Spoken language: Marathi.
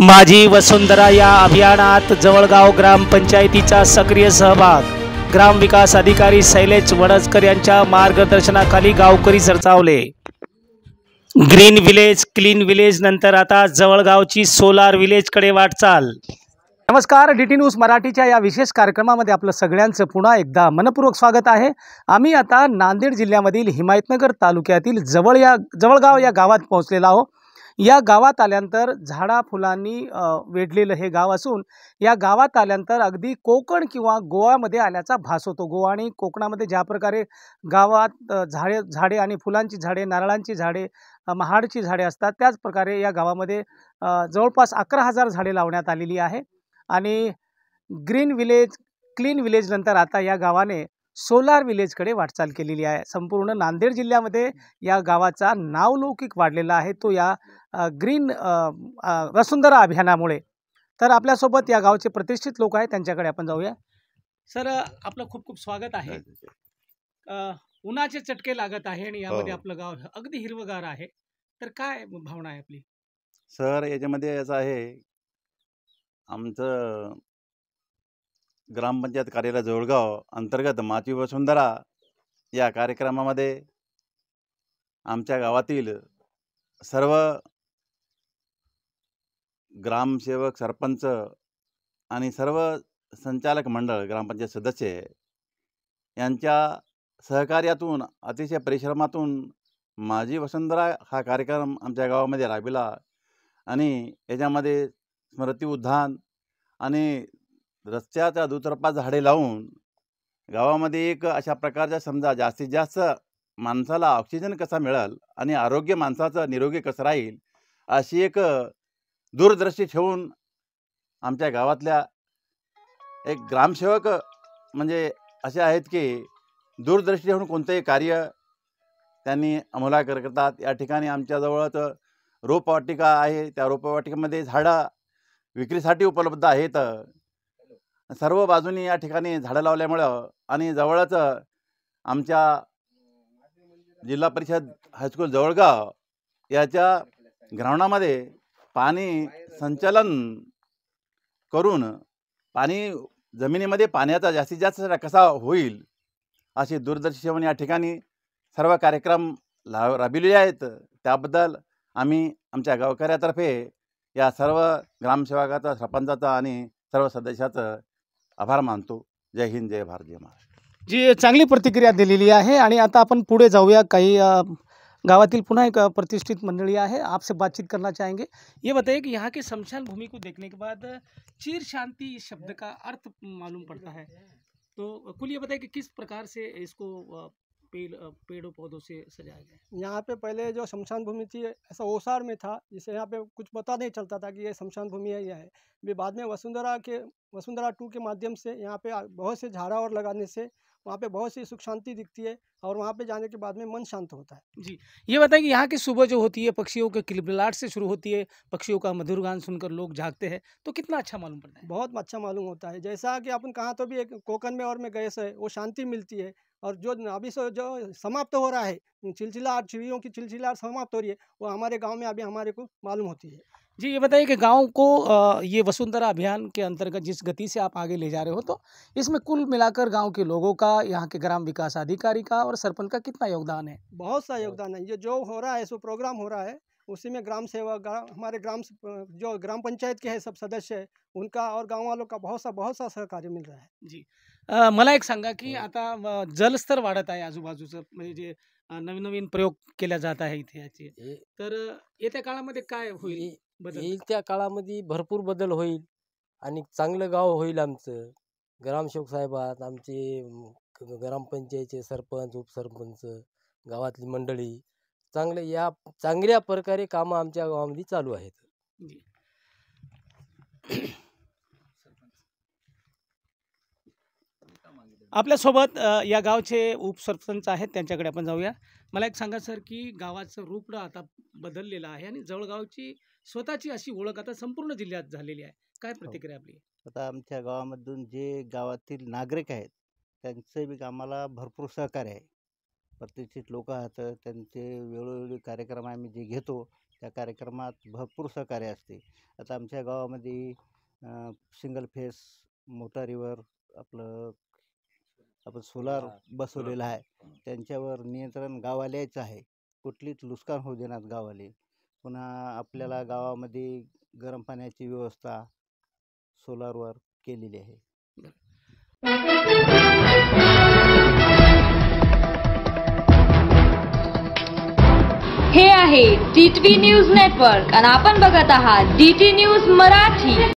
माझी वसुंधरा या अभियानात जवळगाव ग्रामपंचायतीचा सक्रिय सहभाग ग्रामविकास अधिकारी शैलेश वडजकर यांच्या मार्गदर्शनाखाली गावकरी सरसावले ग्रीन विलेज क्लीन विलेज नंतर आता जवळगावची सोलार विलेजकडे वाटचाल नमस्कार डी टी न्यूज मराठीच्या या विशेष कार्यक्रमामध्ये आपलं सगळ्यांचं पुन्हा एकदा मनपूर्वक स्वागत आहे आम्ही आता नांदेड जिल्ह्यामधील हिमायतनगर तालुक्यातील जवळ या जवळगाव या गावात पोहोचलेला आहोत या गावात आल्यानंतर झाडा फुलांनी वेढलेलं हे गाव असून या गावात आल्यानंतर अगदी कोकण किंवा गोव्यामध्ये आल्याचा भास होतो गोवा आणि कोकणामध्ये ज्या प्रकारे गावात झाडे झाडे आणि फुलांची झाडे नारळांची झाडे महाडची झाडे असतात त्याच प्रकारे या गावामध्ये जवळपास अकरा हजार झाडे लावण्यात आलेली आहे आणि ग्रीन विलेज क्लीन विलेजनंतर आता या गावाने सोलार विलेजकडे वाटचाल केलेली आहे संपूर्ण नांदेड जिल्ह्यामध्ये या गावाचा नावलौकिक वाढलेला आहे तो या ग्रीन वसुंधरा अभियानामुळे तर आपल्यासोबत या गावचे प्रतिष्ठित लोक आहेत त्यांच्याकडे आपण जाऊया सर आपलं खूप खूप स्वागत आहे उन्हाचे चटके लागत आहे आणि यामध्ये हो. आपलं गाव अगदी हिरवगार आहे तर काय भावना आहे आपली सर याच्यामध्ये याचं आहे आमचं ग्रामपंचायत कार्यालय जोडगाव अंतर्गत माची वसुंधरा या कार्यक्रमामध्ये आमच्या गावातील सर्व ग्रामसेवक सरपंच आणि सर्व संचालक मंडळ ग्रामपंचायत सदस्य यांच्या सहकार्यातून अतिशय परिश्रमातून माझी वसुंधरा हा कार्यक्रम आमच्या गावामध्ये राबविला आणि याच्यामध्ये स्मृती उद्धान आणि रस्त्याच्या दुतर्फा झाडे लावून गावामध्ये एक अशा प्रकारच्या समजा जास्तीत जास्त माणसाला ऑक्सिजन कसा मिळेल आणि आरोग्य माणसाचं निरोगी कसं राहील अशी एक दूरदृष्टी ठेवून आमच्या गावातल्या एक ग्रामसेवक म्हणजे असे आहेत की दूरदृष्टी ठेवून कोणतंही कार्य त्यांनी अमला करतात या ठिकाणी आमच्याजवळच रोपवाटिका आहे त्या रोपवाटिकेमध्ये झाडं विक्रीसाठी उपलब्ध आहेत सर्व बाजूनी या ठिकाणी झाडं लावल्यामुळं आणि जवळच आमच्या जिल्हा परिषद हायस्कूल जवळगाव याच्या ग्राउंडामध्ये पाणी संचलन करून पाणी जमिनीमध्ये पाण्याचा जास्तीत जास्त कसा होईल अशी दूरदर्शी या ठिकाणी सर्व कार्यक्रम लाव राबविलेले आहेत त्याबद्दल आम्ही आमच्या गावकऱ्यातर्फे या सर्व ग्रामसेवकाचा सरपंचाचा आणि सर्व सदस्याचं आभार मानतो जय हिंद जय भारत जय महाराष्ट्र जी चांगली प्रतिक्रिया दिलेली आहे आणि आता आपण पुढे जाऊया काही गावातील पुनः एक प्रतिष्ठित मंडली है आपसे बातचीत करना चाहेंगे ये बताइए कि यहाँ के शमशान भूमि को देखने के बाद चीर शांति शब्द का अर्थ मालूम पड़ता है तो कुल ये बताइए कि किस प्रकार से इसको पेड़ पेड़ों पौधों से सजाया गया यहाँ पे पहले जो शमशान भूमि थी ऐसा ओसार में था जिसे यहाँ पे कुछ पता नहीं चलता था कि ये शमशान भूमि है या है वे बाद में वसुंधरा के वसुंधरा टू के माध्यम से यहाँ पे बहुत से झाड़ा और लगाने से वहाँ पे बहुत सी सुख शांति दिखती है और वहाँ पे जाने के बाद में मन शांत होता है जी ये बताएं कि यहाँ की सुबह जो होती है पक्षियों के किलबिलाट से शुरू होती है पक्षियों का मधुर गान सुनकर लोग जागते हैं तो कितना अच्छा मालूम पड़ता है बहुत अच्छा मालूम होता है जैसा कि अपन कहाँ तो भी एक कोकन में और में गए से वो शांति मिलती है और जो अभी से जो समाप्त हो रहा है चिलचिलाहट चिड़ियों की चिलचिला समाप्त हो रही है वो हमारे गाँव में अभी हमारे को मालूम होती है जी ये बताइए कि गांव को ये वसुंधरा अभियान के अंतर्गत जिस गति से आप आगे ले जा रहे हो तो इसमें कुल मिलाकर गांव के लोगों का यहाँ के ग्राम विकास अधिकारी का और सरपंच का कितना योगदान है बहुत सा योगदान है ये जो हो रहा है सो प्रोग्राम हो रहा है उसी में ग्राम सेवा हमारे ग्राम जो ग्राम पंचायत के हैं सब सदस्य है उनका और गाँव वालों का बहुत सा बहुत सा सहकार्य मिल रहा है जी मला एक सांगा की हो. आता जलस्तर वाढत आहे आजूबाजूचं म्हणजे जे नवीन नवीन प्रयोग केला जात आहे इथे याचे तर येत्या काळामध्ये काय होईल त्या काळामध्ये भरपूर बदल होईल आणि चांगलं गाव होईल आमचं ग्रामसेवक साहेबात आमचे ग्रामपंचायतीचे सरपंच उपसरपंच गावातली मंडळी चांगले या चांगल्या प्रकारे कामं आमच्या गावामध्ये चालू आहेत आपल्यासोबत या गावचे उपसरपंच आहेत त्यांच्याकडे आपण जाऊया मला एक सांगा सर की गावाचं रूप आता बदललेलं आहे आणि जवळगावची स्वतःची अशी ओळख आता संपूर्ण जिल्ह्यात झालेली आहे काय हो. प्रतिक्रिया आपली आता आमच्या गावामधून जे गावातील नागरिक आहेत त्यांचं बी आम्हाला भरपूर सहकार्य आहे प्रतिष्ठित लोक आहात त्यांचे वेळोवेळी कार्यक्रम आम्ही जे घेतो त्या कार्यक्रमात भरपूर सहकार्य असते आता आमच्या गावामध्ये सिंगल फेस मोटारीवर आपलं आपण सोलार बसवलेला आहे त्यांच्यावर नियंत्रण गावाल्याचं आहे कुठलीच नुकसान होऊ देणार गावाले पुन्हा आपल्याला गावामध्ये गरम पाण्याची व्यवस्था सोलारवर केलेली आहे हे आहे डी टी न्यूज नेटवर्क आणि आपण बघत आहात डी टी न्यूज मराठी